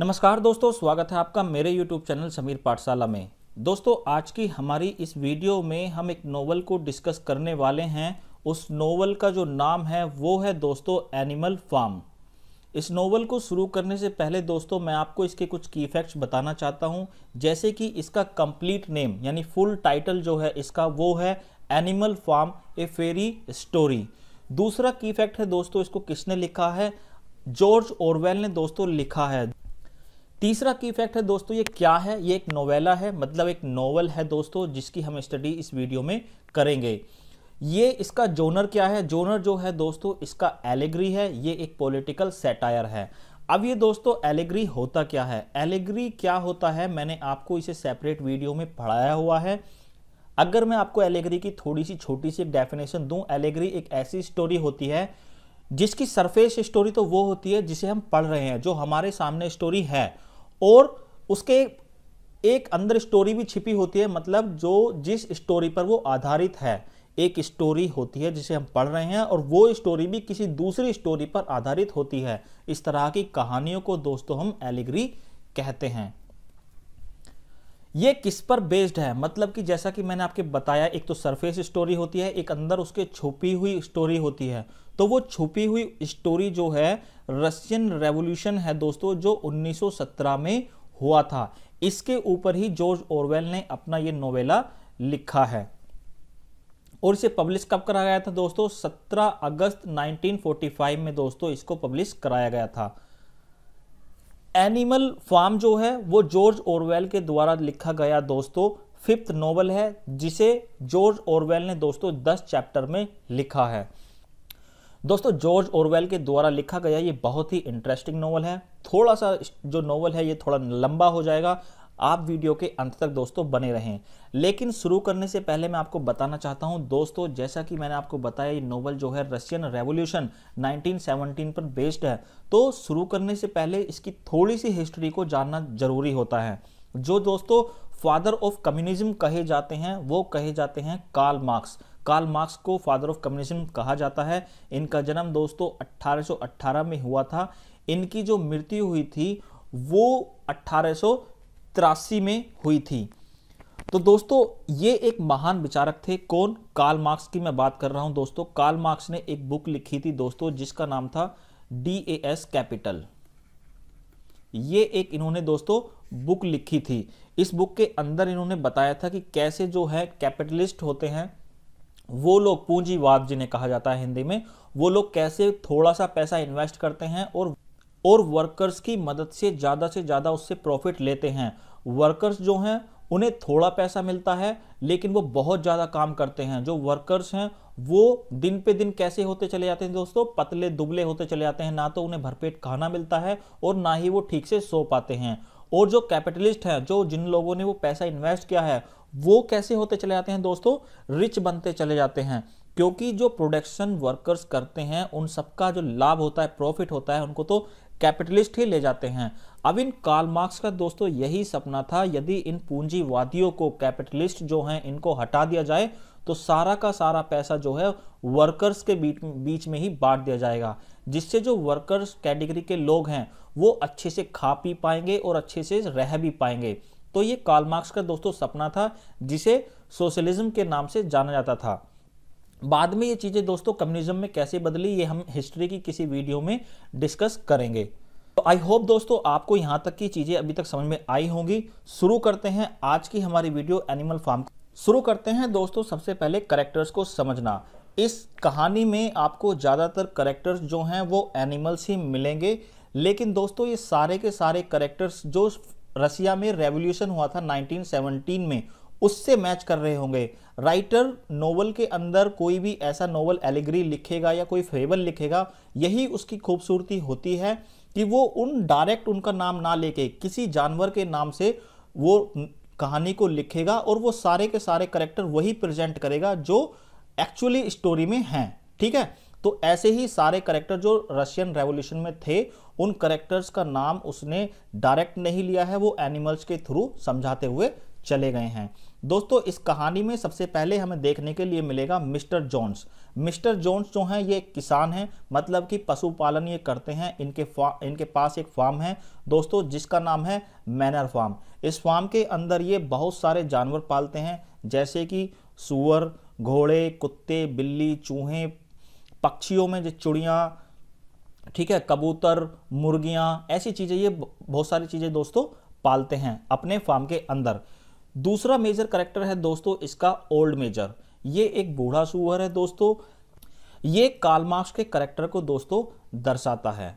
नमस्कार दोस्तों स्वागत है आपका मेरे यूट्यूब चैनल समीर पाठशाला में दोस्तों आज की हमारी इस वीडियो में हम एक नोवेल को डिस्कस करने वाले हैं उस नोवेल का जो नाम है वो है दोस्तों एनिमल फार्म इस नोवेल को शुरू करने से पहले दोस्तों मैं आपको इसके कुछ की फैक्ट्स बताना चाहता हूँ जैसे कि इसका कंप्लीट नेम यानी फुल टाइटल जो है इसका वो है Animal Farm a fairy story दूसरा की फैक्ट है दोस्तों इसको किसने लिखा है जॉर्ज ओरवेल ने दोस्तों लिखा है तीसरा की फैक्ट है दोस्तों ये क्या है ये एक नोवेला है मतलब एक नोवेल है दोस्तों जिसकी हम स्टडी इस वीडियो में करेंगे ये इसका जोनर क्या है जोनर जो है दोस्तों इसका एलेग्री है ये एक पॉलिटिकल सेटायर है अब ये दोस्तों एलेग्री होता क्या है एलेग्री क्या होता है मैंने आपको इसे सेपरेट वीडियो में पढ़ाया हुआ है अगर मैं आपको एलेग्री की थोड़ी सी छोटी सी डेफिनेशन दूं एलेग्री एक ऐसी स्टोरी होती है जिसकी सरफेस स्टोरी तो वो होती है जिसे हम पढ़ रहे हैं जो हमारे सामने स्टोरी है और उसके एक अंदर स्टोरी भी छिपी होती है मतलब जो जिस स्टोरी पर वो आधारित है एक स्टोरी होती है जिसे हम पढ़ रहे हैं और वो स्टोरी भी किसी दूसरी स्टोरी पर आधारित होती है इस तरह की कहानियों को दोस्तों हम एलिग्री कहते हैं ये किस पर बेस्ड है मतलब कि जैसा कि मैंने आपके बताया एक तो सरफेस स्टोरी होती है एक अंदर उसके छुपी हुई स्टोरी होती है तो वो छुपी हुई स्टोरी जो है रशियन रेवोल्यूशन है दोस्तों जो 1917 में हुआ था इसके ऊपर ही जॉर्ज ओरवेल ने अपना ये नोवेला लिखा है और इसे पब्लिश कब कराया गया था दोस्तों 17 अगस्त 1945 में दोस्तों इसको पब्लिश कराया गया था एनिमल फार्म जो है वो जॉर्ज ओरवेल के द्वारा लिखा गया दोस्तों फिफ्थ नोवेल है जिसे जॉर्ज ओरवेल ने दोस्तों 10 चैप्टर में लिखा है दोस्तों जॉर्ज ओरवेल के द्वारा लिखा गया ये बहुत ही इंटरेस्टिंग नॉवल है थोड़ा सा जो नॉवल है ये थोड़ा लंबा हो जाएगा आप वीडियो के अंत तक दोस्तों बने रहें लेकिन शुरू करने से पहले मैं आपको बताना चाहता हूं दोस्तों जैसा कि मैंने आपको बताया ये नोवल जो है रशियन रेवोल्यूशन 1917 पर बेस्ड है तो शुरू करने से पहले इसकी थोड़ी सी हिस्ट्री को जानना जरूरी होता है जो दोस्तों फादर ऑफ कम्युनिज्म कहे जाते हैं वो कहे जाते हैं कार्ल मार्क्स कार्ल मार्क्स को फादर ऑफ कम्युनिज्म कहा जाता है इनका जन्म दोस्तों 1818 में हुआ था इनकी जो मृत्यु हुई थी वो अट्ठारह में हुई थी तो दोस्तों ये एक महान विचारक थे कौन कार्ल मार्क्स की मैं बात कर रहा हूं दोस्तों कार्ल मार्क्स ने एक बुक लिखी थी दोस्तों जिसका नाम था डी ए एस कैपिटल ये एक इन्होंने दोस्तों बुक लिखी थी इस बुक के अंदर इन्होंने बताया था कि कैसे जो है कैपिटलिस्ट होते हैं वो लोग पूंजीवाद जिन्हें कहा जाता है हिंदी में वो लोग कैसे थोड़ा सा पैसा इन्वेस्ट करते हैं और और वर्कर्स की मदद से ज़्यादा से ज़्यादा उससे प्रॉफिट लेते हैं वर्कर्स जो हैं उन्हें थोड़ा पैसा मिलता है लेकिन वो बहुत ज़्यादा काम करते हैं जो वर्कर्स हैं वो दिन पे दिन कैसे होते चले जाते हैं दोस्तों पतले दुबले होते चले जाते हैं ना तो उन्हें भरपेट खाना मिलता है और ना ही वो ठीक से सो पाते हैं और जो कैपिटलिस्ट हैं जो जिन लोगों ने वो पैसा इन्वेस्ट किया है वो कैसे होते चले जाते हैं दोस्तों रिच बनते चले जाते हैं क्योंकि जो प्रोडक्शन वर्कर्स करते हैं उन सबका जो लाभ होता है प्रॉफिट होता है उनको तो कैपिटलिस्ट ही ले जाते हैं अब इन कार्ल मार्क्स का दोस्तों यही सपना था यदि इन पूंजीवादियों को कैपिटलिस्ट जो हैं इनको हटा दिया जाए तो सारा का सारा पैसा जो है वर्कर्स के बीच बीच में ही बांट दिया जाएगा जिससे जो वर्कर्स कैटेगरी के लोग हैं वो अच्छे से खा पी पाएंगे और अच्छे से रह भी पाएंगे तो ये कार्ल मार्क्स का दोस्तों सपना था जिसे सोशलिज्म के नाम से जाना जाता था बाद में ये चीज़ें दोस्तों कम्युनिज्म में कैसे बदली ये हम हिस्ट्री की किसी वीडियो में डिस्कस करेंगे तो आई होप दोस्तों आपको यहां तक की चीज़ें अभी तक समझ में आई होंगी शुरू करते हैं आज की हमारी वीडियो एनिमल फार्म शुरू करते हैं दोस्तों सबसे पहले करेक्टर्स को समझना इस कहानी में आपको ज़्यादातर करेक्टर्स जो हैं वो एनिमल्स ही मिलेंगे लेकिन दोस्तों ये सारे के सारे करेक्टर्स जो रसिया में रेवोल्यूशन हुआ था 1917 में उससे मैच कर रहे होंगे राइटर नोवल के अंदर कोई भी ऐसा नोवल एलिग्री लिखेगा या कोई फेबल लिखेगा यही उसकी खूबसूरती होती है कि वो उन डायरेक्ट उनका नाम ना लेके किसी जानवर के नाम से वो कहानी को लिखेगा और वो सारे के सारे करेक्टर वही प्रेजेंट करेगा जो एक्चुअली स्टोरी में हैं ठीक है तो ऐसे ही सारे करेक्टर जो रशियन रेवोल्यूशन में थे उन करेक्टर्स का नाम उसने डायरेक्ट नहीं लिया है वो एनिमल्स के थ्रू समझाते हुए चले गए हैं दोस्तों इस कहानी में सबसे पहले हमें देखने के लिए मिलेगा मिस्टर जॉन्स मिस्टर जॉन्स जो हैं ये किसान हैं मतलब कि पशुपालन ये करते हैं इनके इनके पास एक फार्म है दोस्तों जिसका नाम है मैनर फार्म इस फार्म के अंदर ये बहुत सारे जानवर पालते हैं जैसे कि सुअर घोड़े कुत्ते बिल्ली चूहे पक्षियों में जो चुड़ियाँ ठीक है कबूतर मुर्गियाँ ऐसी चीज़ें ये बहुत सारी चीज़ें दोस्तों पालते हैं अपने फार्म के अंदर दूसरा मेजर करेक्टर है दोस्तों इसका ओल्ड मेजर ये एक बूढ़ा सुअर है दोस्तों ये कालमार्क्स के करेक्टर को दोस्तों दर्शाता है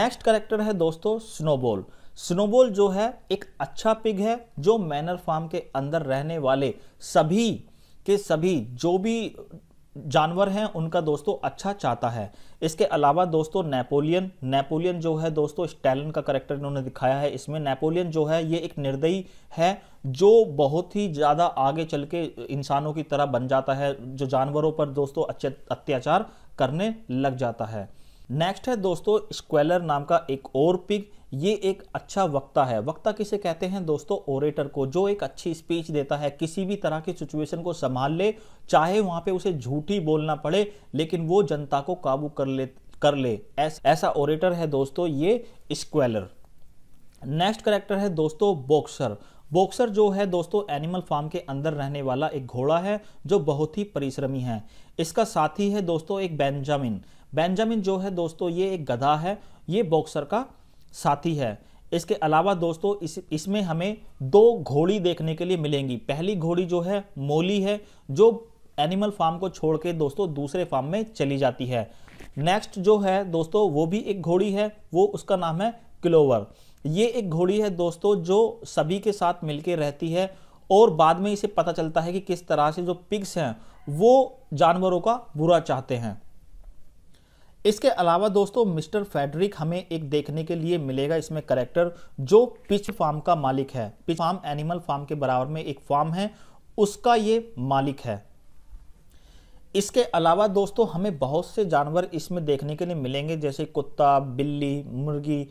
नेक्स्ट करेक्टर है दोस्तों स्नोबॉल स्नोबॉल जो है एक अच्छा पिग है जो मैनर फार्म के अंदर रहने वाले सभी के सभी जो भी जानवर हैं उनका दोस्तों अच्छा चाहता है इसके अलावा दोस्तों नेपोलियन नेपोलियन जो है दोस्तों स्टैलिन का करेक्टर इन्होंने दिखाया है इसमें नेपोलियन जो है ये एक निर्दयी है जो बहुत ही ज़्यादा आगे चल के इंसानों की तरह बन जाता है जो जानवरों पर दोस्तों अच्छे अत्याचार करने लग जाता है नेक्स्ट है दोस्तों स्क्वेलर नाम का एक और पिग ये एक अच्छा वक्ता है वक्ता किसे कहते हैं दोस्तों ओरेटर को जो एक अच्छी स्पीच देता है किसी भी तरह की सिचुएशन को संभाल ले चाहे वहां पे उसे झूठी बोलना पड़े लेकिन वो जनता को काबू कर ले कर ले ऐस, ऐसा ओरेटर है दोस्तों ये स्क्वेलर नेक्स्ट करेक्टर है दोस्तों बॉक्सर बॉक्सर जो है दोस्तों एनिमल फार्म के अंदर रहने वाला एक घोड़ा है जो बहुत ही परिश्रमी है इसका साथी है दोस्तों एक बेंजामिन बेंजामिन जो है दोस्तों ये एक गधा है ये बॉक्सर का साथी है इसके अलावा दोस्तों इस इसमें हमें दो घोड़ी देखने के लिए मिलेंगी पहली घोड़ी जो है मोली है जो एनिमल फार्म को छोड़ के दोस्तों दूसरे फार्म में चली जाती है नेक्स्ट जो है दोस्तों वो भी एक घोड़ी है वो उसका नाम है क्लोवर ये एक घोड़ी है दोस्तों जो सभी के साथ मिलकर रहती है और बाद में इसे पता चलता है कि किस तरह से जो पिग्स हैं वो जानवरों का बुरा चाहते हैं इसके अलावा दोस्तों मिस्टर फेडरिक हमें एक देखने के लिए मिलेगा इसमें करेक्टर जो पिच फार्म का मालिक है पिच फार्म एनिमल फार्म के बराबर में एक फार्म है उसका ये मालिक है इसके अलावा दोस्तों हमें बहुत से जानवर इसमें देखने के लिए मिलेंगे जैसे कुत्ता बिल्ली मुर्गी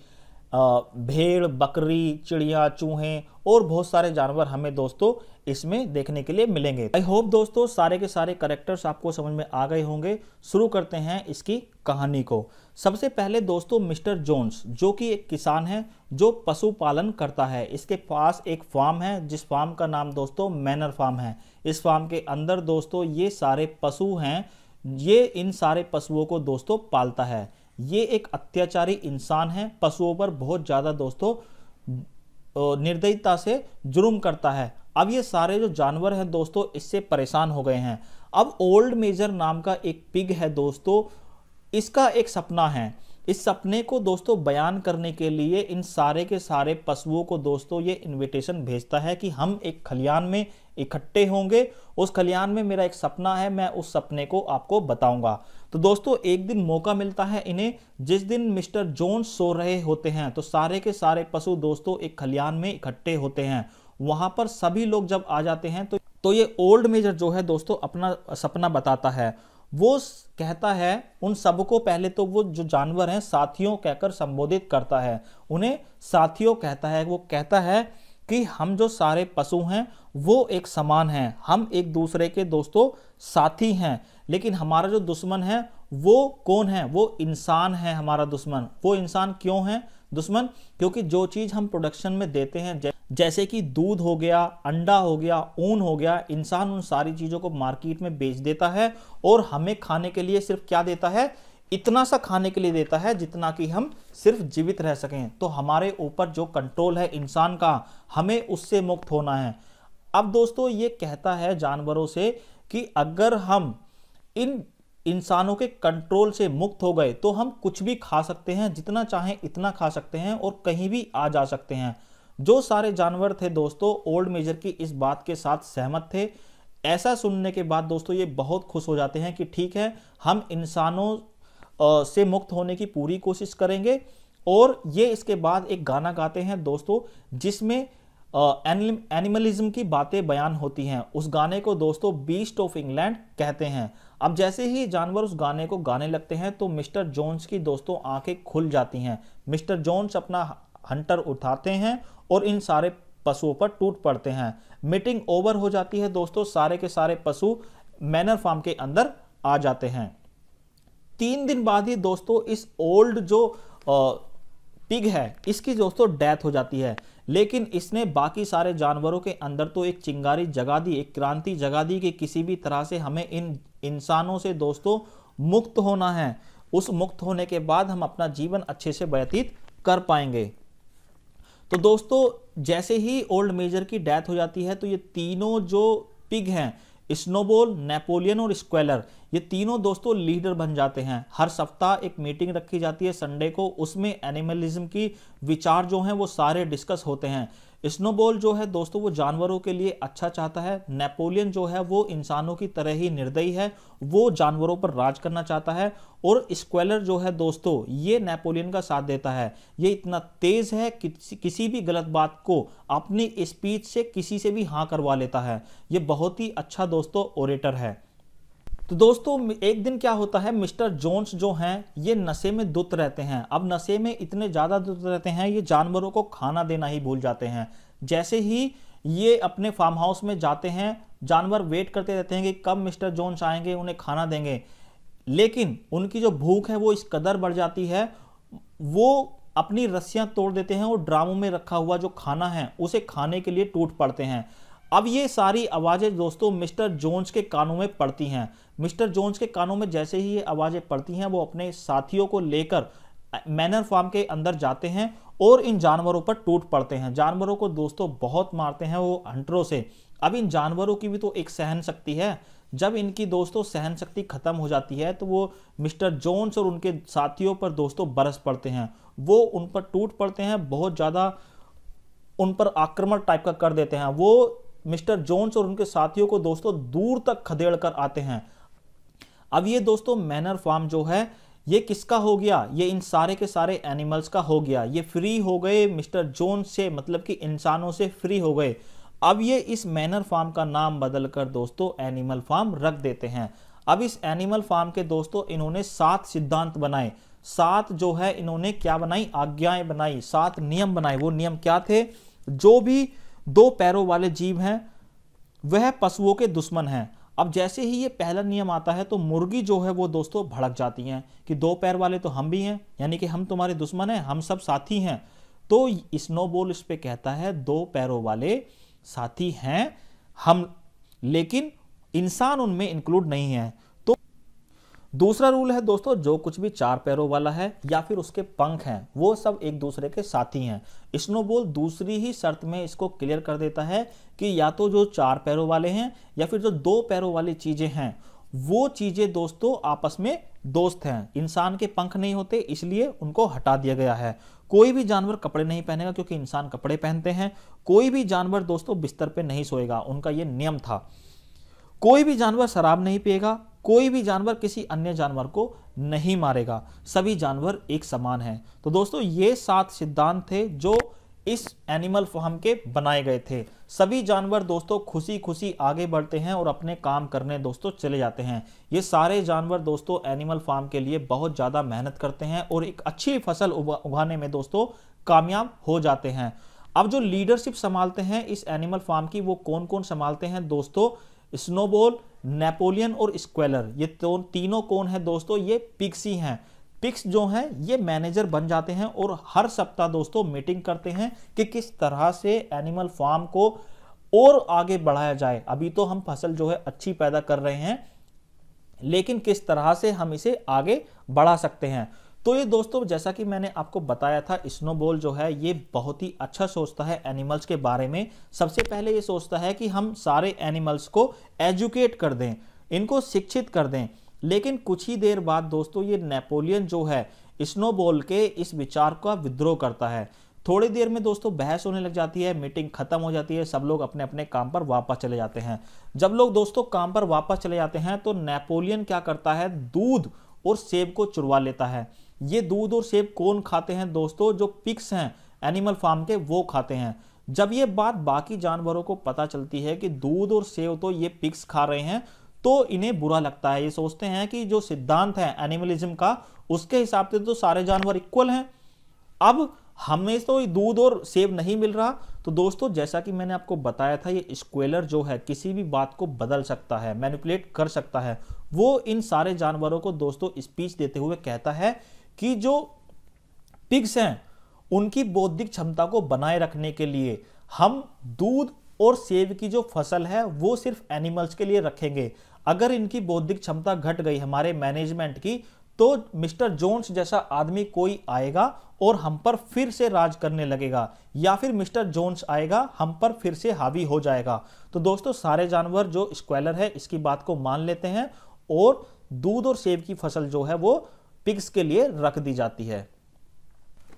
भेड़ बकरी चिड़िया चूहे और बहुत सारे जानवर हमें दोस्तों इसमें देखने के लिए मिलेंगे आई होप दोस्तों सारे के सारे करेक्टर्स आपको समझ में आ गए होंगे शुरू करते हैं इसकी कहानी को सबसे पहले दोस्तों मिस्टर जोन्स जो कि एक किसान है जो पशुपालन करता है इसके पास एक फार्म है जिस फार्म का नाम दोस्तों मैनर फार्म है इस फार्म के अंदर दोस्तों ये सारे पशु हैं ये इन सारे पशुओं को दोस्तों पालता है ये एक अत्याचारी इंसान है पशुओं पर बहुत ज़्यादा दोस्तों निर्दयता से जुर्म करता है अब ये सारे जो जानवर हैं दोस्तों इससे परेशान हो गए हैं अब ओल्ड मेजर नाम का एक पिग है दोस्तों इसका एक सपना है इस सपने को दोस्तों बयान करने के लिए इन सारे के सारे पशुओं को दोस्तों ये इनविटेशन भेजता है कि हम एक खलियान में इकट्ठे होंगे उस खलियान में मेरा एक सपना है मैं उस सपने को आपको बताऊंगा तो दोस्तों एक दिन मौका मिलता है इन्हें जिस दिन मिस्टर जोन सो रहे होते हैं तो सारे के सारे पशु दोस्तों एक खलियान में इकट्ठे होते हैं वहां पर सभी लोग जब आ जाते हैं तो तो ये ओल्ड मेजर जो है दोस्तों अपना सपना बताता है वो कहता है उन सबको पहले तो वो जो जानवर हैं साथियों कहकर संबोधित करता है उन्हें साथियों कहता है वो कहता है कि हम जो सारे पशु हैं वो एक समान हैं हम एक दूसरे के दोस्तों साथी हैं लेकिन हमारा जो दुश्मन है वो कौन है वो इंसान है हमारा दुश्मन वो इंसान क्यों है दुश्मन क्योंकि जो चीज़ हम प्रोडक्शन में देते हैं जैसे कि दूध हो गया अंडा हो गया ऊन हो गया इंसान उन सारी चीज़ों को मार्केट में बेच देता है और हमें खाने के लिए सिर्फ क्या देता है इतना सा खाने के लिए देता है जितना कि हम सिर्फ जीवित रह सकें तो हमारे ऊपर जो कंट्रोल है इंसान का हमें उससे मुक्त होना है अब दोस्तों ये कहता है जानवरों से कि अगर हम इन इंसानों के कंट्रोल से मुक्त हो गए तो हम कुछ भी खा सकते हैं जितना चाहें इतना खा सकते हैं और कहीं भी आ जा सकते हैं जो सारे जानवर थे दोस्तों ओल्ड मेजर की इस बात के साथ सहमत थे ऐसा सुनने के बाद दोस्तों ये बहुत खुश हो जाते हैं कि ठीक है हम इंसानों से मुक्त होने की पूरी कोशिश करेंगे और ये इसके बाद एक गाना गाते हैं दोस्तों जिसमें एनिमलिज्म की बातें बयान होती हैं उस गाने को दोस्तों बीस्ट ऑफ इंग्लैंड कहते हैं अब जैसे ही जानवर उस गाने को गाने लगते हैं तो मिस्टर जोन्स की दोस्तों आंखें खुल जाती हैं मिस्टर जोन्स अपना हंटर उठाते हैं और इन सारे पशुओं पर टूट पड़ते हैं मीटिंग ओवर हो जाती है दोस्तों सारे के सारे पशु मैनर फार्म के अंदर आ जाते हैं तीन दिन बाद ही दोस्तों इस ओल्ड जो पिग है इसकी दोस्तों डेथ हो जाती है लेकिन इसने बाकी सारे जानवरों के अंदर तो एक चिंगारी जगा दी एक क्रांति जगा दी कि किसी भी तरह से हमें इन इंसानों से दोस्तों मुक्त होना है उस मुक्त होने के बाद हम अपना जीवन अच्छे से व्यतीत कर पाएंगे तो दोस्तों जैसे ही ओल्ड मेजर की डेथ हो जाती है तो ये तीनों जो पिग हैं स्नोबोल नेपोलियन और स्क्वेलर ये तीनों दोस्तों लीडर बन जाते हैं हर सप्ताह एक मीटिंग रखी जाती है संडे को उसमें एनिमलिज्म की विचार जो हैं वो सारे डिस्कस होते हैं स्नोबॉल जो है दोस्तों वो जानवरों के लिए अच्छा चाहता है नेपोलियन जो है वो इंसानों की तरह ही निर्दयी है वो जानवरों पर राज करना चाहता है और स्क्वेलर जो है दोस्तों ये नेपोलियन का साथ देता है ये इतना तेज है किसी किसी भी गलत बात को अपनी स्पीच से किसी से भी हाँ करवा लेता है ये बहुत ही अच्छा दोस्तों ओरेटर है तो दोस्तों एक दिन क्या होता है मिस्टर जोन्स जो हैं ये नशे में दुत रहते हैं अब नशे में इतने ज़्यादा दुत रहते हैं ये जानवरों को खाना देना ही भूल जाते हैं जैसे ही ये अपने फार्म हाउस में जाते हैं जानवर वेट करते रहते हैं कि कब मिस्टर जोन्स आएंगे उन्हें खाना देंगे लेकिन उनकी जो भूख है वो इस कदर बढ़ जाती है वो अपनी रस्सियाँ तोड़ देते हैं और ड्रामों में रखा हुआ जो खाना है उसे खाने के लिए टूट पड़ते हैं अब ये सारी आवाज़ें दोस्तों मिस्टर जोन्स के कानों में पड़ती हैं मिस्टर जोन्स के कानों में जैसे ही ये आवाज़ें पड़ती हैं वो अपने साथियों को लेकर मैनर फार्म के अंदर जाते हैं और इन जानवरों पर टूट पड़ते हैं जानवरों को दोस्तों बहुत मारते हैं वो हंटरों से अब इन जानवरों की भी तो एक सहन शक्ति है जब इनकी दोस्तों सहन शक्ति खत्म हो जाती है तो वो मिस्टर जोन्स और उनके साथियों पर दोस्तों बरस पड़ते हैं वो उन पर टूट पड़ते हैं बहुत ज़्यादा उन पर आक्रमण टाइप का कर देते हैं वो मिस्टर जोन्स और उनके साथियों को दोस्तों दूर तक खदेड़ कर आते हैं अब ये दोस्तों मैनर फार्म जो है ये किसका हो गया ये इन सारे के सारे एनिमल्स का हो गया ये फ्री हो गए मिस्टर जोन से मतलब कि इंसानों से फ्री हो गए अब ये इस मैनर फार्म का नाम बदलकर दोस्तों एनिमल फार्म रख देते हैं अब इस एनिमल फार्म के दोस्तों इन्होंने सात सिद्धांत बनाए सात जो है इन्होंने क्या बनाई आज्ञाएं बनाई सात नियम बनाए वो नियम क्या थे जो भी दो पैरों वाले जीव हैं वह पशुओं के दुश्मन हैं अब जैसे ही ये पहला नियम आता है तो मुर्गी जो है वो दोस्तों भड़क जाती हैं कि दो पैर वाले तो हम भी हैं यानी कि हम तुम्हारे दुश्मन हैं हम सब साथी हैं तो स्नोबॉल इस पर कहता है दो पैरों वाले साथी हैं हम लेकिन इंसान उनमें इंक्लूड नहीं है दूसरा रूल है दोस्तों जो कुछ भी चार पैरों वाला है या फिर उसके पंख हैं वो सब एक दूसरे के साथी हैं स्नोबॉल दूसरी ही शर्त में इसको क्लियर कर देता है कि या तो जो चार पैरों वाले हैं या फिर जो दो पैरों वाली चीज़ें हैं वो चीज़ें दोस्तों आपस में दोस्त हैं इंसान के पंख नहीं होते इसलिए उनको हटा दिया गया है कोई भी जानवर कपड़े नहीं पहनेगा क्योंकि इंसान कपड़े पहनते हैं कोई भी जानवर दोस्तों बिस्तर पे नहीं सोएगा उनका ये नियम था कोई भी जानवर शराब नहीं पिएगा कोई भी जानवर किसी अन्य जानवर को नहीं मारेगा सभी जानवर एक समान हैं तो दोस्तों ये सात सिद्धांत थे जो इस एनिमल फॉर्म के बनाए गए थे सभी जानवर दोस्तों खुशी खुशी आगे बढ़ते हैं और अपने काम करने दोस्तों चले जाते हैं ये सारे जानवर दोस्तों एनिमल फार्म के लिए बहुत ज़्यादा मेहनत करते हैं और एक अच्छी फसल उगाने में दोस्तों कामयाब हो जाते हैं अब जो लीडरशिप संभालते हैं इस एनिमल फार्म की वो कौन कौन संभालते हैं दोस्तों स्नोबॉल नेपोलियन और स्क्वेलर ये तो तीनों कौन है दोस्तों ये पिक्स ही हैं पिक्स जो हैं ये मैनेजर बन जाते हैं और हर सप्ताह दोस्तों मीटिंग करते हैं कि किस तरह से एनिमल फार्म को और आगे बढ़ाया जाए अभी तो हम फसल जो है अच्छी पैदा कर रहे हैं लेकिन किस तरह से हम इसे आगे बढ़ा सकते हैं तो ये दोस्तों जैसा कि मैंने आपको बताया था स्नोबॉल जो है ये बहुत ही अच्छा सोचता है एनिमल्स के बारे में सबसे पहले ये सोचता है कि हम सारे एनिमल्स को एजुकेट कर दें इनको शिक्षित कर दें लेकिन कुछ ही देर बाद दोस्तों ये नेपोलियन जो है स्नोबॉल के इस विचार का विद्रोह करता है थोड़ी देर में दोस्तों बहस होने लग जाती है मीटिंग खत्म हो जाती है सब लोग अपने अपने काम पर वापस चले जाते हैं जब लोग दोस्तों काम पर वापस चले जाते हैं तो नेपोलियन क्या करता है दूध और सेब को चुरवा लेता है ये दूध और सेब कौन खाते हैं दोस्तों जो पिक्स हैं एनिमल फार्म के वो खाते हैं जब ये बात बाकी जानवरों को पता चलती है कि दूध और सेब तो ये पिक्स खा रहे हैं तो इन्हें बुरा लगता है ये सोचते हैं कि जो सिद्धांत है एनिमलिज्म का उसके हिसाब से तो सारे जानवर इक्वल हैं अब हमें तो दूध और सेब नहीं मिल रहा तो दोस्तों जैसा कि मैंने आपको बताया था ये स्क्वेलर जो है किसी भी बात को बदल सकता है मैनिपुलेट कर सकता है वो इन सारे जानवरों को दोस्तों स्पीच देते हुए कहता है कि जो पिग्स हैं उनकी बौद्धिक क्षमता को बनाए रखने के लिए हम दूध और सेब की जो फसल है वो सिर्फ एनिमल्स के लिए रखेंगे अगर इनकी बौद्धिक क्षमता घट गई हमारे मैनेजमेंट की तो मिस्टर जोन्स जैसा आदमी कोई आएगा और हम पर फिर से राज करने लगेगा या फिर मिस्टर जोन्स आएगा हम पर फिर से हावी हो जाएगा तो दोस्तों सारे जानवर जो स्क्वेलर है इसकी बात को मान लेते हैं और दूध और सेब की फसल जो है वो पिक्स के लिए रख दी जाती है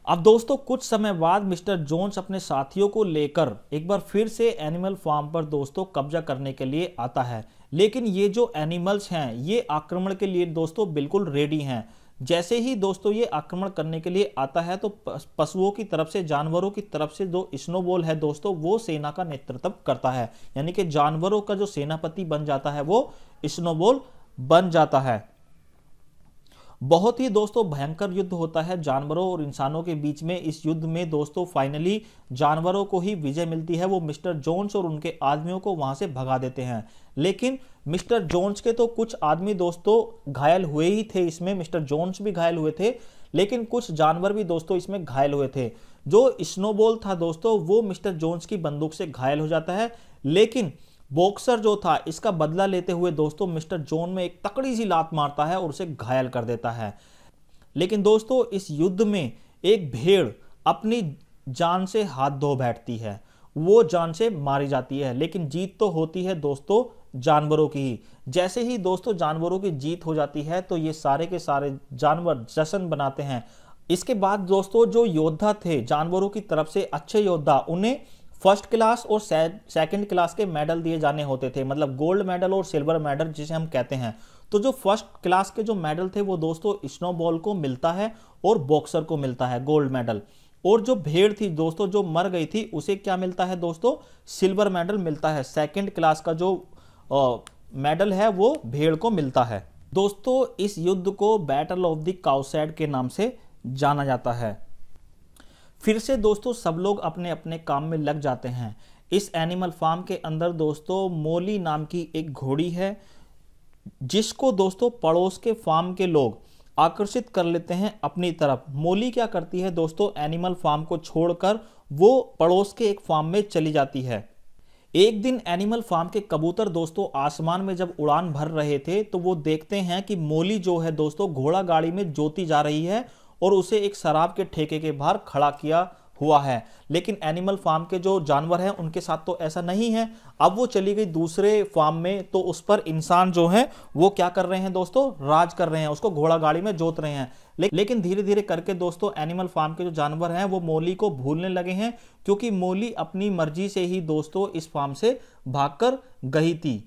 अब दोस्तों कुछ समय बाद मिस्टर जोन्स अपने साथियों को लेकर एक बार फिर से एनिमल फार्म पर दोस्तों कब्जा करने के लिए आता है लेकिन ये जो एनिमल्स हैं ये आक्रमण के लिए दोस्तों बिल्कुल रेडी हैं जैसे ही दोस्तों ये आक्रमण करने के लिए आता है तो पशुओं की तरफ से जानवरों की तरफ से जो स्नोबॉल है दोस्तों वो सेना का नेतृत्व करता है यानी कि जानवरों का जो सेनापति बन जाता है वो स्नोबॉल बन जाता है बहुत ही दोस्तों भयंकर युद्ध होता है जानवरों और इंसानों के बीच में इस युद्ध में दोस्तों फाइनली जानवरों को ही विजय मिलती है वो मिस्टर जोन्स और उनके आदमियों को वहां से भगा देते हैं लेकिन मिस्टर जोन्स के तो कुछ आदमी दोस्तों घायल हुए ही थे इसमें मिस्टर जोन्स भी घायल हुए थे लेकिन कुछ जानवर भी दोस्तों इसमें घायल हुए थे जो स्नोबॉल था दोस्तों वो मिस्टर जोन्स की बंदूक से घायल हो जाता है लेकिन बॉक्सर जो था इसका बदला लेते हुए दोस्तों मिस्टर जॉन में एक तकड़ी सी लात मारता है और उसे घायल कर देता है लेकिन दोस्तों इस युद्ध में एक भेड़ अपनी जान से हाथ धो बैठती है वो जान से मारी जाती है लेकिन जीत तो होती है दोस्तों जानवरों की ही जैसे ही दोस्तों जानवरों की जीत हो जाती है तो ये सारे के सारे जानवर जश्न बनाते हैं इसके बाद दोस्तों जो योद्धा थे जानवरों की तरफ से अच्छे योद्धा उन्हें फर्स्ट क्लास और सेकंड क्लास के मेडल दिए जाने होते थे मतलब गोल्ड मेडल और सिल्वर मेडल जिसे हम कहते हैं तो जो फर्स्ट क्लास के जो मेडल थे वो दोस्तों स्नोबॉल को मिलता है और बॉक्सर को मिलता है गोल्ड मेडल और जो भेड़ थी दोस्तों जो मर गई थी उसे क्या मिलता है दोस्तों सिल्वर मेडल मिलता है सेकेंड क्लास का जो मेडल है वो भेड़ को मिलता है दोस्तों इस युद्ध को बैटल ऑफ द काउसैड के नाम से जाना जाता है फिर से दोस्तों सब लोग अपने अपने काम में लग जाते हैं इस एनिमल फार्म के अंदर दोस्तों मोली नाम की एक घोड़ी है जिसको दोस्तों पड़ोस के फार्म के लोग आकर्षित कर लेते हैं अपनी तरफ मोली क्या करती है दोस्तों एनिमल फार्म को छोड़कर वो पड़ोस के एक फार्म में चली जाती है एक दिन एनिमल फार्म के कबूतर दोस्तों आसमान में जब उड़ान भर रहे थे तो वो देखते हैं कि मोली जो है दोस्तों घोड़ा गाड़ी में जोती जा रही है और उसे एक शराब के ठेके के बाहर खड़ा किया हुआ है लेकिन एनिमल फार्म के जो जानवर हैं उनके साथ तो ऐसा नहीं है अब वो चली गई दूसरे फार्म में तो उस पर इंसान जो है वो क्या कर रहे हैं दोस्तों राज कर रहे हैं उसको घोड़ा गाड़ी में जोत रहे हैं ले, लेकिन धीरे धीरे करके दोस्तों एनिमल फार्म के जो जानवर हैं वो मोली को भूलने लगे हैं क्योंकि मोली अपनी मर्जी से ही दोस्तों इस फार्म से भाग गई थी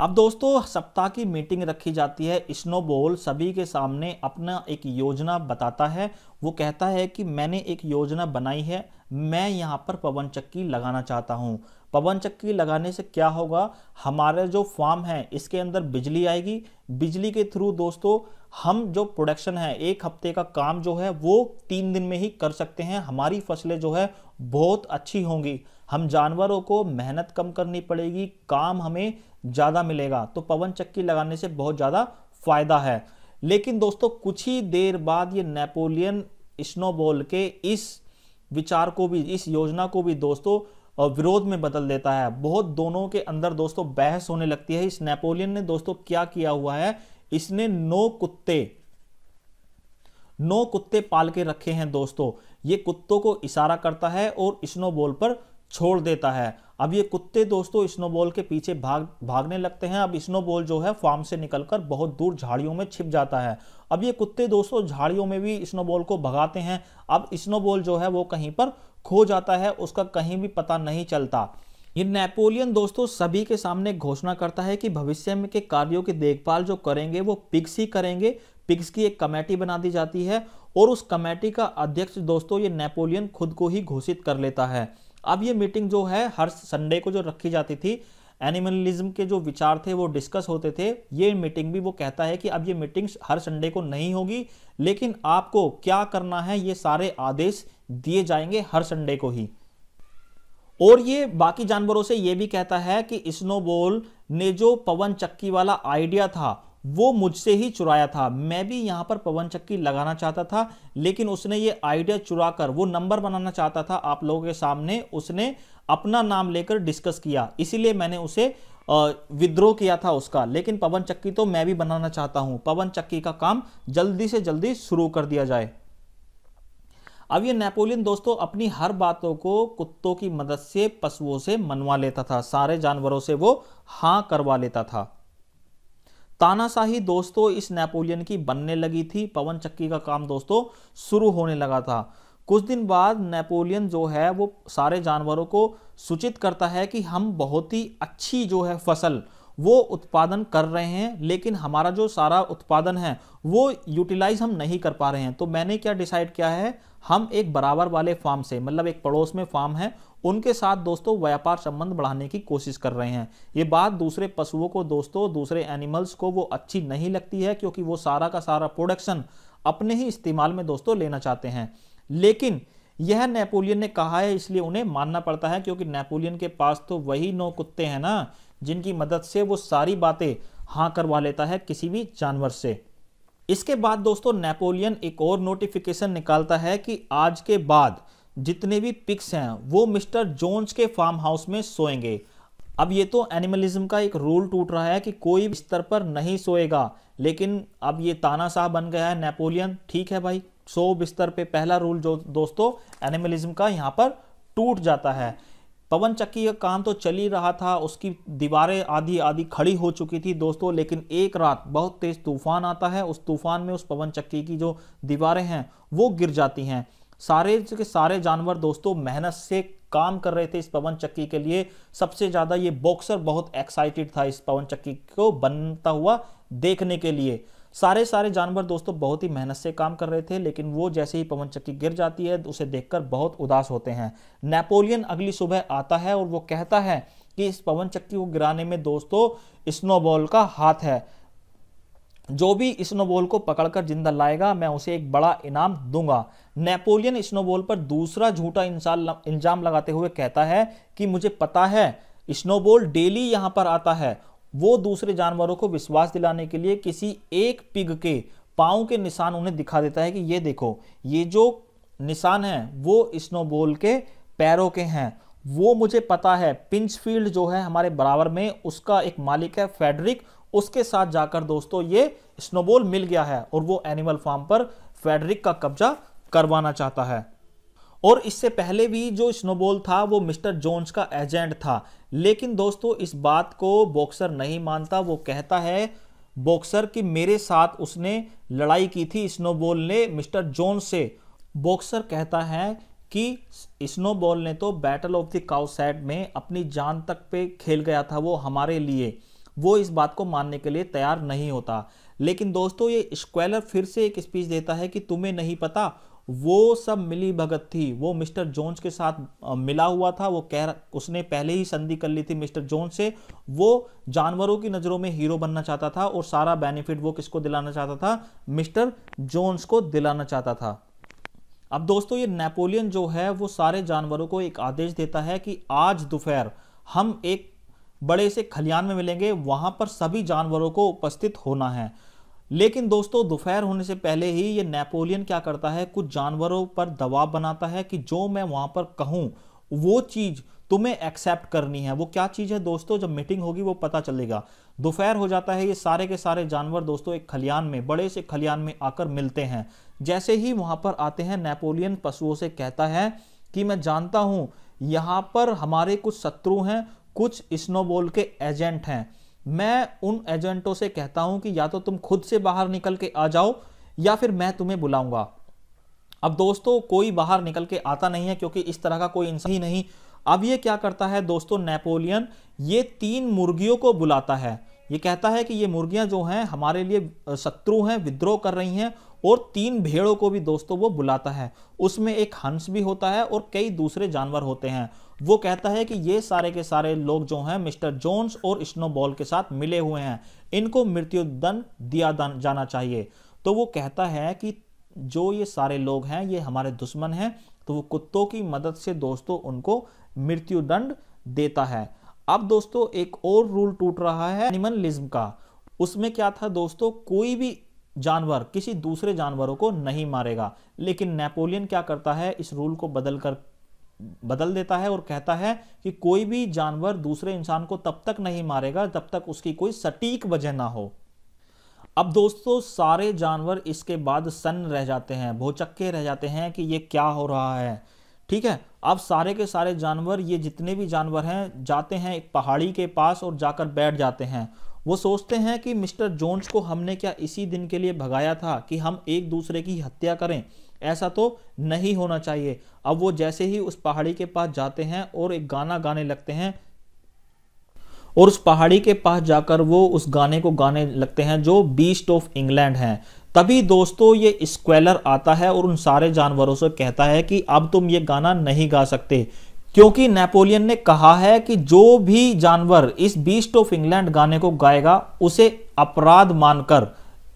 अब दोस्तों सप्ताह की मीटिंग रखी जाती है स्नोबॉल सभी के सामने अपना एक योजना बताता है वो कहता है कि मैंने एक योजना बनाई है मैं यहाँ पर पवन चक्की लगाना चाहता हूँ पवन चक्की लगाने से क्या होगा हमारे जो फार्म है इसके अंदर बिजली आएगी बिजली के थ्रू दोस्तों हम जो प्रोडक्शन है एक हफ्ते का काम जो है वो तीन दिन में ही कर सकते हैं हमारी फसलें जो है बहुत अच्छी होंगी हम जानवरों को मेहनत कम करनी पड़ेगी काम हमें ज़्यादा मिलेगा तो पवन चक्की लगाने से बहुत ज़्यादा फायदा है लेकिन दोस्तों कुछ ही देर बाद ये नेपोलियन स्नोबॉल के इस विचार को भी इस योजना को भी दोस्तों विरोध में बदल देता है बहुत दोनों के अंदर दोस्तों बहस होने लगती है इस नेपोलियन ने दोस्तों क्या किया हुआ है इसने नौ कुत्ते नौ कुत्ते पाल के रखे हैं दोस्तों ये कुत्तों को इशारा करता है और स्नोबॉल पर छोड़ देता है अब ये कुत्ते दोस्तों स्नोबॉल के पीछे भाग भागने लगते हैं अब स्नोबॉल जो है फार्म से निकलकर बहुत दूर झाड़ियों में छिप जाता है अब ये कुत्ते दोस्तों झाड़ियों में भी स्नोबॉल को भगाते हैं अब स्नोबॉल जो है वो कहीं पर खो जाता है उसका कहीं भी पता नहीं चलता ये नेपोलियन दोस्तों सभी के सामने घोषणा करता है कि भविष्य में के कार्यों की देखभाल जो करेंगे वो पिक्स ही करेंगे पिग्स की एक कमेटी बना दी जाती है और उस कमेटी का अध्यक्ष दोस्तों ये नेपोलियन खुद को ही घोषित कर लेता है अब ये मीटिंग जो है हर संडे को जो रखी जाती थी एनिमलिज्म के जो विचार थे वो डिस्कस होते थे ये मीटिंग भी वो कहता है कि अब ये मीटिंग हर संडे को नहीं होगी लेकिन आपको क्या करना है ये सारे आदेश दिए जाएंगे हर संडे को ही और ये बाकी जानवरों से ये भी कहता है कि स्नोबॉल ने जो पवन चक्की वाला आइडिया था वो मुझसे ही चुराया था मैं भी यहां पर पवन चक्की लगाना चाहता था लेकिन उसने ये आइडिया चुरा कर वो नंबर बनाना चाहता था आप लोगों के सामने उसने अपना नाम लेकर डिस्कस किया इसीलिए मैंने उसे विद्रोह किया था उसका लेकिन पवन चक्की तो मैं भी बनाना चाहता हूं पवन चक्की का काम जल्दी से जल्दी शुरू कर दिया जाए अब ये नेपोलियन दोस्तों अपनी हर बातों को कुत्तों की मदद से पशुओं से मनवा लेता था सारे जानवरों से वो हाँ करवा लेता था तानाशाही दोस्तों इस नेपोलियन की बनने लगी थी पवन चक्की का काम दोस्तों शुरू होने लगा था कुछ दिन बाद नेपोलियन जो है वो सारे जानवरों को सूचित करता है कि हम बहुत ही अच्छी जो है फसल वो उत्पादन कर रहे हैं लेकिन हमारा जो सारा उत्पादन है वो यूटिलाइज हम नहीं कर पा रहे हैं तो मैंने क्या डिसाइड किया है हम एक बराबर वाले फार्म से मतलब एक पड़ोस में फार्म है उनके साथ दोस्तों व्यापार संबंध बढ़ाने की कोशिश कर रहे हैं ये बात दूसरे पशुओं को दोस्तों दूसरे एनिमल्स को वो अच्छी नहीं लगती है क्योंकि वो सारा का सारा प्रोडक्शन अपने ही इस्तेमाल में दोस्तों लेना चाहते हैं लेकिन यह नेपोलियन ने कहा है इसलिए उन्हें मानना पड़ता है क्योंकि नेपोलियन के पास तो वही नौ कुत्ते हैं ना जिनकी मदद से वो सारी बातें हाँ करवा लेता है किसी भी जानवर से इसके बाद दोस्तों नेपोलियन एक और नोटिफिकेशन निकालता है कि आज के बाद जितने भी पिक्स हैं वो मिस्टर जोन्स के फार्म हाउस में सोएंगे अब ये तो एनिमलिज्म का एक रूल टूट रहा है कि कोई बिस्तर पर नहीं सोएगा लेकिन अब ये ताना साहब बन गया है नेपोलियन ठीक है भाई सो बिस्तर पे पहला रूल जो दोस्तों एनिमलिज्म का यहाँ पर टूट जाता है पवन चक्की का काम तो चल ही रहा था उसकी दीवारें आधी आधी खड़ी हो चुकी थी दोस्तों लेकिन एक रात बहुत तेज़ तूफान आता है उस तूफान में उस पवन चक्की की जो दीवारें हैं वो गिर जाती हैं सारे के सारे जानवर दोस्तों मेहनत से काम कर रहे थे इस पवन चक्की के लिए सबसे ज़्यादा ये बॉक्सर बहुत एक्साइटेड था इस पवन चक्की को बनता हुआ देखने के लिए सारे सारे जानवर दोस्तों बहुत ही मेहनत से काम कर रहे थे लेकिन वो जैसे ही पवन चक्की गिर जाती है उसे देखकर बहुत उदास होते हैं नेपोलियन अगली सुबह आता है और वो कहता है कि इस पवन चक्की को गिराने में दोस्तों स्नोबॉल का हाथ है जो भी स्नोबॉल को पकड़कर जिंदा लाएगा मैं उसे एक बड़ा इनाम दूंगा नेपोलियन स्नोबॉल पर दूसरा झूठा इंसान इल्जाम लगाते हुए कहता है कि मुझे पता है स्नोबॉल डेली यहाँ पर आता है वो दूसरे जानवरों को विश्वास दिलाने के लिए किसी एक पिग के पाँव के निशान उन्हें दिखा देता है कि ये देखो ये जो निशान है वो स्नोबॉल के पैरों के हैं वो मुझे पता है पिंचफील्ड जो है हमारे बराबर में उसका एक मालिक है फेडरिक उसके साथ जाकर दोस्तों ये स्नोबॉल मिल गया है और वो एनिमल फार्म पर फेडरिक का कब्जा करवाना चाहता है और इससे पहले भी जो स्नोबॉल था वो मिस्टर जोन्स का एजेंट था लेकिन दोस्तों इस बात को बॉक्सर नहीं मानता वो कहता है बॉक्सर कि मेरे साथ उसने लड़ाई की थी स्नोबॉल ने मिस्टर जोन्स से बॉक्सर कहता है कि स्नोबॉल ने तो बैटल ऑफ द काउसेट में अपनी जान तक पे खेल गया था वो हमारे लिए वो इस बात को मानने के लिए तैयार नहीं होता लेकिन दोस्तों ये स्क्वेलर फिर से एक स्पीच देता है कि तुम्हें नहीं पता वो सब मिली भगत थी वो मिस्टर जोन्स के साथ मिला हुआ था वो कह उसने पहले ही संधि कर ली थी मिस्टर जोन्स से वो जानवरों की नज़रों में हीरो बनना चाहता था और सारा बेनिफिट वो किसको दिलाना चाहता था मिस्टर जोन्स को दिलाना चाहता था अब दोस्तों ये नेपोलियन जो है वो सारे जानवरों को एक आदेश देता है कि आज दोपहर हम एक बड़े से खलियान में मिलेंगे वहां पर सभी जानवरों को उपस्थित होना है लेकिन दोस्तों दोपहर होने से पहले ही ये नेपोलियन क्या करता है कुछ जानवरों पर दबाव बनाता है कि जो मैं वहां पर कहूँ वो चीज़ तुम्हें एक्सेप्ट करनी है वो क्या चीज़ है दोस्तों जब मीटिंग होगी वो पता चलेगा दोपहर हो जाता है ये सारे के सारे जानवर दोस्तों एक खलियान में बड़े से खलियान में आकर मिलते हैं जैसे ही वहां पर आते हैं नेपोलियन पशुओं से कहता है कि मैं जानता हूं यहाँ पर हमारे कुछ शत्रु हैं कुछ स्नोबॉल के एजेंट हैं मैं उन एजेंटों से कहता हूं कि या तो तुम खुद से बाहर निकल के आ जाओ या फिर मैं तुम्हें बुलाऊंगा अब दोस्तों कोई बाहर निकल के आता नहीं है क्योंकि इस तरह का कोई इंसान ही नहीं अब ये क्या करता है दोस्तों नेपोलियन ये तीन मुर्गियों को बुलाता है ये कहता है कि ये मुर्गियां जो हैं हमारे लिए शत्रु हैं विद्रोह कर रही हैं और तीन भेड़ों को भी दोस्तों वो बुलाता है उसमें एक हंस भी होता है और कई दूसरे जानवर होते हैं वो कहता है कि ये सारे के सारे लोग जो हैं मिस्टर जोन्स और स्नोबॉल के साथ मिले हुए हैं इनको मृत्यु दंड दिया जाना चाहिए तो वो कहता है कि जो ये सारे लोग हैं ये हमारे दुश्मन हैं तो वो कुत्तों की मदद से दोस्तों उनको मृत्युदंड देता है अब दोस्तों एक और रूल टूट रहा है एनिमलिज्म का उसमें क्या था दोस्तों कोई भी जानवर किसी दूसरे जानवरों को नहीं मारेगा लेकिन नेपोलियन क्या करता है इस रूल को बदल कर बदल देता है और कहता है कि कोई भी जानवर दूसरे इंसान को तब तक नहीं मारेगा तब तक उसकी कोई सटीक वजह ना हो अब दोस्तों सारे जानवर इसके बाद सन्न रह जाते हैं भोचक्के रह जाते हैं कि ये क्या हो रहा है ठीक है अब सारे के सारे जानवर ये जितने भी जानवर हैं जाते हैं एक पहाड़ी के पास और जाकर बैठ जाते हैं वो सोचते हैं कि मिस्टर जोन्स को हमने क्या इसी दिन के लिए भगाया था कि हम एक दूसरे की हत्या करें ऐसा तो नहीं होना चाहिए अब वो जैसे ही उस पहाड़ी के पास जाते हैं और एक गाना गाने लगते हैं और उस पहाड़ी के पास जाकर वो उस गाने को गाने लगते हैं जो बीस्ट ऑफ इंग्लैंड हैं तभी दोस्तों ये स्क्वेलर आता है और उन सारे जानवरों से कहता है कि अब तुम ये गाना नहीं गा सकते क्योंकि नेपोलियन ने कहा है कि जो भी जानवर इस बीस्ट ऑफ इंग्लैंड गाने को गाएगा उसे अपराध मानकर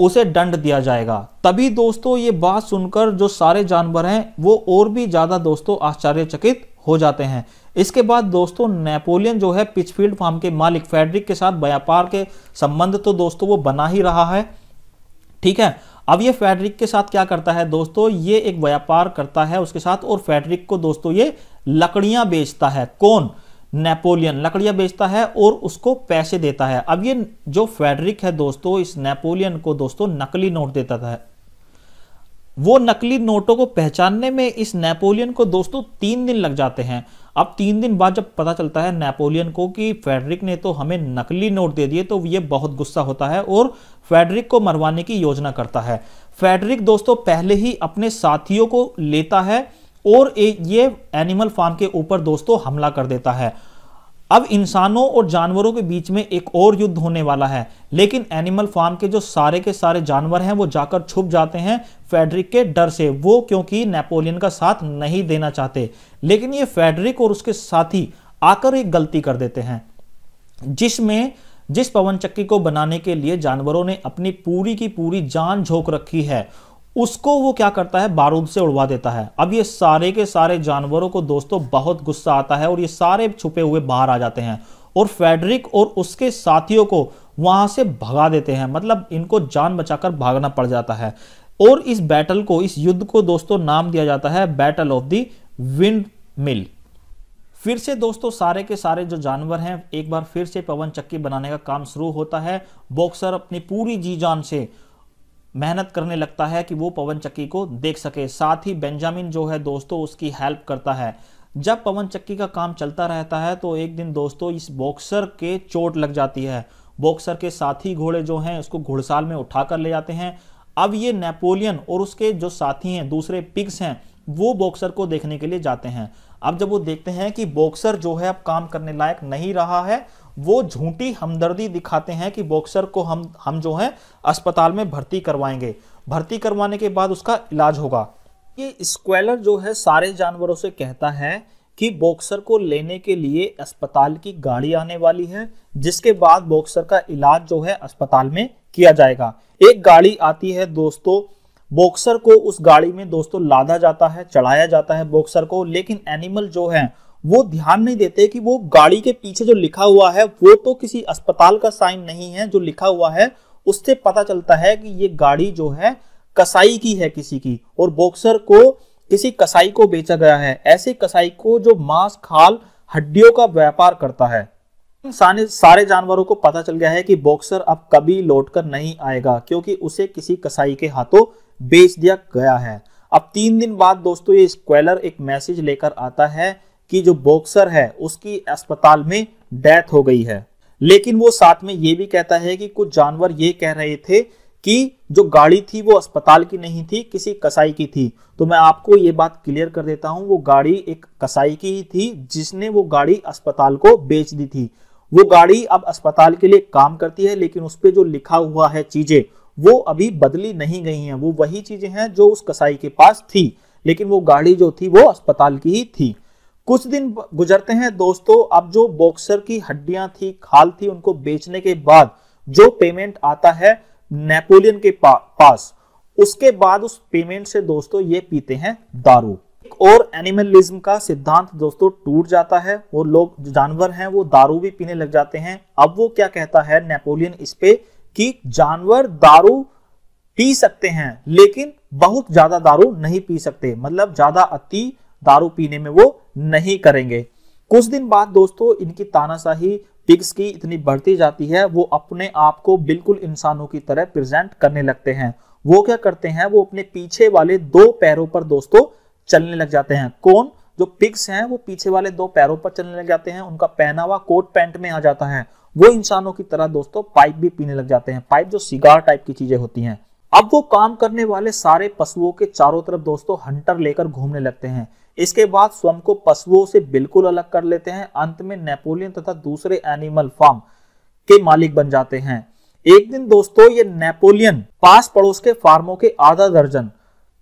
उसे दंड दिया जाएगा तभी दोस्तों ये बात सुनकर जो सारे जानवर हैं वो और भी ज़्यादा दोस्तों आश्चर्यचकित हो जाते हैं इसके बाद दोस्तों नेपोलियन जो है पिचफील्ड फार्म के मालिक फेडरिक के साथ व्यापार के संबंध तो दोस्तों वो बना ही रहा है ठीक है अब ये फेडरिक के साथ क्या करता है दोस्तों ये एक व्यापार करता है उसके साथ और फेडरिक को दोस्तों ये लकड़ियां बेचता है कौन नेपोलियन लकड़ियां बेचता है और उसको पैसे देता है अब ये जो फेडरिक है दोस्तों इस नेपोलियन को दोस्तों नकली नोट देता था वो नकली नोटों को पहचानने में इस नेपोलियन को दोस्तों तीन दिन लग जाते हैं अब तीन दिन बाद जब पता चलता है नेपोलियन को कि फेडरिक ने तो हमें नकली नोट दे दिए तो ये बहुत गुस्सा होता है और फेडरिक को मरवाने की योजना करता है फेडरिक दोस्तों पहले ही अपने साथियों को लेता है और ये एनिमल फार्म के ऊपर दोस्तों हमला कर देता है अब इंसानों और जानवरों के बीच में एक और युद्ध होने वाला है लेकिन एनिमल फार्म के जो सारे के सारे जानवर हैं वो जाकर छुप जाते हैं फेडरिक के डर से वो क्योंकि नेपोलियन का साथ नहीं देना चाहते लेकिन ये फेडरिक और उसके साथी आकर एक गलती कर देते हैं जिसमें जिस पवन चक्की को बनाने के लिए जानवरों ने अपनी पूरी की पूरी जान झोंक रखी है उसको वो क्या करता है बारूद से उड़वा देता है अब ये सारे के सारे जानवरों को दोस्तों बहुत गुस्सा आता है और ये सारे छुपे हुए बाहर आ जाते हैं और फेडरिक और उसके साथियों को वहां से भगा देते हैं मतलब इनको जान बचाकर भागना पड़ जाता है और इस बैटल को इस युद्ध को दोस्तों नाम दिया जाता है battle of the windmill फिर से दोस्तों सारे के सारे जो जानवर हैं एक बार फिर से पवन चक्की बनाने का काम शुरू होता है बॉक्सर अपनी पूरी जी जान से मेहनत करने लगता है कि वो पवन चक्की को देख सके साथ ही बेंजामिन जो है दोस्तों उसकी हेल्प करता है जब पवन चक्की का काम चलता रहता है तो एक दिन दोस्तों इस बॉक्सर के चोट लग जाती है बॉक्सर के साथी घोड़े जो हैं उसको घुड़साल में उठा कर ले जाते हैं अब ये नेपोलियन और उसके जो साथी हैं दूसरे पिग्स हैं वो बॉक्सर को देखने के लिए जाते हैं अब जब वो देखते हैं कि बॉक्सर जो है अब काम करने लायक नहीं रहा है वो झूठी हमदर्दी दिखाते हैं कि बॉक्सर को हम हम जो है अस्पताल में भर्ती करवाएंगे भर्ती करवाने के बाद उसका इलाज होगा ये स्क्वेलर जो है सारे जानवरों से कहता है कि बॉक्सर को लेने के लिए अस्पताल की गाड़ी आने वाली है जिसके बाद बॉक्सर का इलाज जो है अस्पताल में किया जाएगा एक गाड़ी आती है दोस्तों बॉक्सर को उस गाड़ी में दोस्तों लादा जाता है चढ़ाया जाता है बॉक्सर को लेकिन एनिमल जो है वो ध्यान नहीं देते कि वो गाड़ी के पीछे जो लिखा हुआ है वो तो किसी अस्पताल का साइन नहीं है जो लिखा हुआ है उससे पता चलता है कि ये गाड़ी जो है कसाई की है किसी की और बॉक्सर को किसी कसाई को बेचा गया है ऐसे कसाई को जो मांस खाल हड्डियों का व्यापार करता है सारे सारे जानवरों को पता चल गया है कि बॉक्सर अब कभी लौटकर नहीं आएगा क्योंकि उसे किसी कसाई के हाथों बेच दिया गया है अब तीन दिन बाद दोस्तों ये स्क्वेलर एक मैसेज लेकर आता है कि जो बॉक्सर है उसकी अस्पताल में डेथ हो गई है लेकिन वो साथ में ये भी कहता है कि कुछ जानवर ये कह रहे थे कि जो गाड़ी थी वो अस्पताल की नहीं थी किसी कसाई की थी तो मैं आपको ये बात क्लियर कर देता हूँ वो गाड़ी एक कसाई की ही थी जिसने वो गाड़ी अस्पताल को बेच दी थी वो गाड़ी अब अस्पताल के लिए काम करती है लेकिन उस पर जो लिखा हुआ है चीजें वो अभी बदली नहीं गई हैं वो वही चीजें हैं जो उस कसाई के पास थी लेकिन वो गाड़ी जो थी वो अस्पताल की ही थी कुछ दिन गुजरते हैं दोस्तों अब जो बॉक्सर की हड्डियां थी खाल थी उनको बेचने के बाद जो पेमेंट आता है नेपोलियन के पा, पास उसके बाद उस पेमेंट से दोस्तों ये पीते हैं दारू और एनिमलिज्म का सिद्धांत दोस्तों टूट जाता है वो लोग जानवर हैं वो दारू भी पीने लग जाते हैं अब वो क्या कहता है नेपोलियन इस पे कि जानवर दारू पी सकते हैं लेकिन बहुत ज्यादा दारू नहीं पी सकते मतलब ज्यादा अति दारू पीने में वो नहीं करेंगे कुछ दिन बाद दोस्तों इनकी तानाशाही पिग्स की इतनी बढ़ती जाती है वो अपने आप को बिल्कुल इंसानों की तरह प्रेजेंट करने लगते हैं वो क्या करते हैं वो अपने पीछे वाले दो पैरों पर दोस्तों चलने लग जाते हैं कौन जो पिग्स हैं वो पीछे वाले दो पैरों पर चलने लग जाते हैं उनका पहनावा कोट पैंट में आ जाता है वो इंसानों की तरह दोस्तों पाइप भी पीने लग जाते हैं पाइप जो सिगार टाइप की चीजें होती हैं अब वो काम करने वाले सारे पशुओं के चारों तरफ दोस्तों हंटर लेकर घूमने लगते हैं इसके बाद स्वम को पशुओं से बिल्कुल अलग कर लेते हैं अंत में नेपोलियन तथा दूसरे एनिमल फार्म के मालिक बन जाते हैं एक दिन दोस्तों ये नेपोलियन पास पड़ोस के फार्मों के आधा दर्जन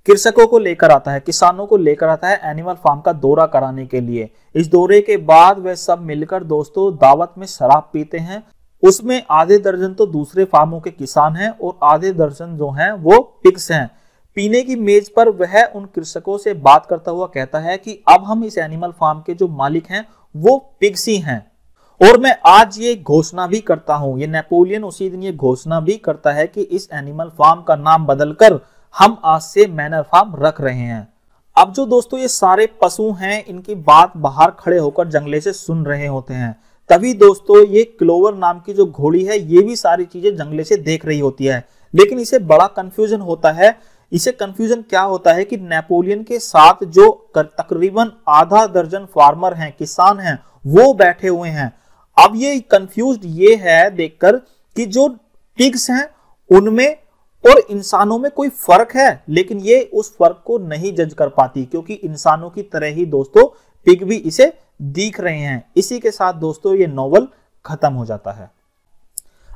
कृषकों को लेकर आता है किसानों को लेकर आता है एनिमल फार्म का दौरा कराने के लिए इस दौरे के बाद वे सब मिलकर दोस्तों दावत में शराब पीते हैं उसमें आधे दर्जन तो दूसरे फार्मों के किसान हैं और आधे दर्जन जो हैं वो पिक्स हैं पीने की मेज पर वह उन कृषकों से बात करता हुआ कहता है कि अब हम इस एनिमल फार्म के जो मालिक हैं वो पिग्सी हैं और मैं आज ये घोषणा भी करता हूं ये नेपोलियन उसी दिन ये घोषणा भी करता है कि इस एनिमल फार्म का नाम बदलकर हम आज से मैनर फार्म रख रहे हैं अब जो दोस्तों ये सारे पशु हैं इनकी बात बाहर खड़े होकर जंगले से सुन रहे होते हैं तभी दोस्तों ये क्लोवर नाम की जो घोड़ी है ये भी सारी चीजें जंगले से देख रही होती है लेकिन इसे बड़ा कंफ्यूजन होता है इसे कंफ्यूजन क्या होता है कि नेपोलियन के साथ जो तकरीबन आधा दर्जन फार्मर हैं किसान हैं वो बैठे हुए हैं अब ये कंफ्यूज ये है देखकर कि जो पिग्स हैं उनमें और इंसानों में कोई फर्क है लेकिन ये उस फर्क को नहीं जज कर पाती क्योंकि इंसानों की तरह ही दोस्तों पिग भी इसे दिख रहे हैं इसी के साथ दोस्तों ये नॉवल खत्म हो जाता है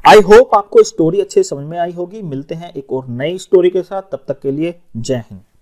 आई होप आपको स्टोरी अच्छे समझ में आई होगी मिलते हैं एक और नई स्टोरी के साथ तब तक के लिए जय हिंद